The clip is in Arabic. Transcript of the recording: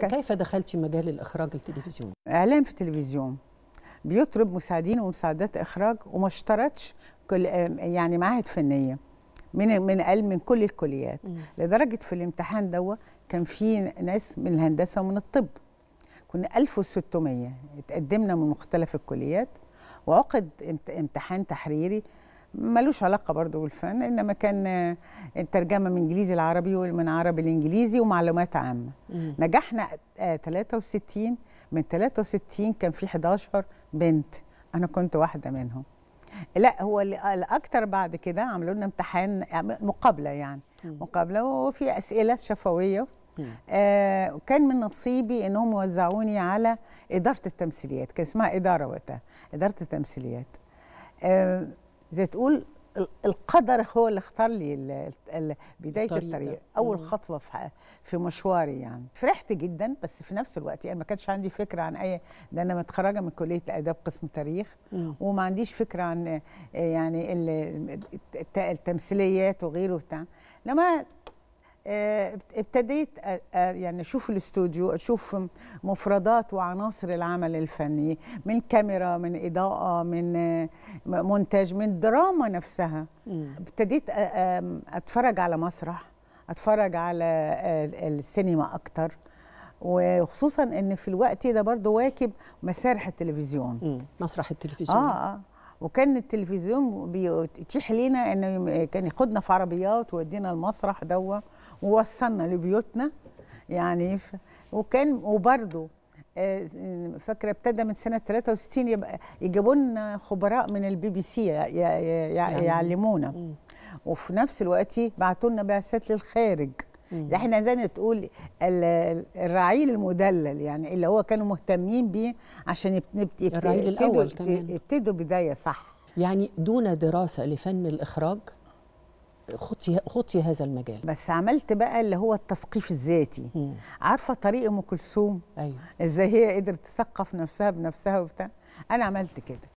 كيف دخلتي مجال الإخراج التلفزيوني؟ إعلام في التلفزيون بيطلب مساعدين ومساعدات إخراج وما اشترطش كل يعني معاهد فنية من من من كل الكليات لدرجة في الامتحان دوت كان في ناس من الهندسة ومن الطب كنا 1600 اتقدمنا من مختلف الكليات وعقد امتحان تحريري ملوش علاقة برضو بالفن إنما كان الترجمة من إنجليزي العربي ومن عربي الإنجليزي ومعلومات عامة مم. نجحنا 63 آه، من 63 كان في 11 بنت أنا كنت واحدة منهم لا هو الاكثر بعد كده عملوا لنا امتحان آه، مقابلة يعني مم. مقابلة وفي أسئلة شفوية آه كان من نصيبي انهم وزعوني على اداره التمثيليات كان اسمها اداره وقتها اداره التمثيليات آه زي تقول القدر هو اللي اختار لي بدايه الطريق, الطريق. اول خطوه في في مشواري يعني فرحت جدا بس في نفس الوقت يعني ما كانش عندي فكره عن اي ده انا متخرجه من كليه الاداب قسم تاريخ مم. وما عنديش فكره عن آه، يعني التمثيليات وغيره بتاع لما آه، ابتديت يعني اشوف الاستوديو اشوف مفردات وعناصر العمل الفني من كاميرا من اضاءه من مونتاج من دراما نفسها ابتديت اتفرج على مسرح اتفرج على السينما اكتر وخصوصا ان في الوقت ده برضو واكب مسارح التلفزيون مسرح التلفزيون اه اه وكان التلفزيون بيتيح لنا انه كان ياخدنا في عربيات ويودينا المسرح دوا ووصلنا لبيوتنا يعني ف... وكان وبرده آه، فاكره ابتدى من سنه 63 يبقى يجيبوا لنا خبراء من البي بي سي يعني يعلمونا وفي نفس الوقت بعتوا لنا بعثات للخارج ده احنا زي تقول الرعيل المدلل يعني اللي هو كانوا مهتمين بيه عشان الرعيل الاول ابتدوا بدايه صح يعني دون دراسه لفن الاخراج خطي خطي هذا المجال بس عملت بقى اللي هو التثقيف الذاتي عارفه طريق ام كلثوم ايوه ازاي هي قدرت تثقف نفسها بنفسها وبتاع انا عملت كده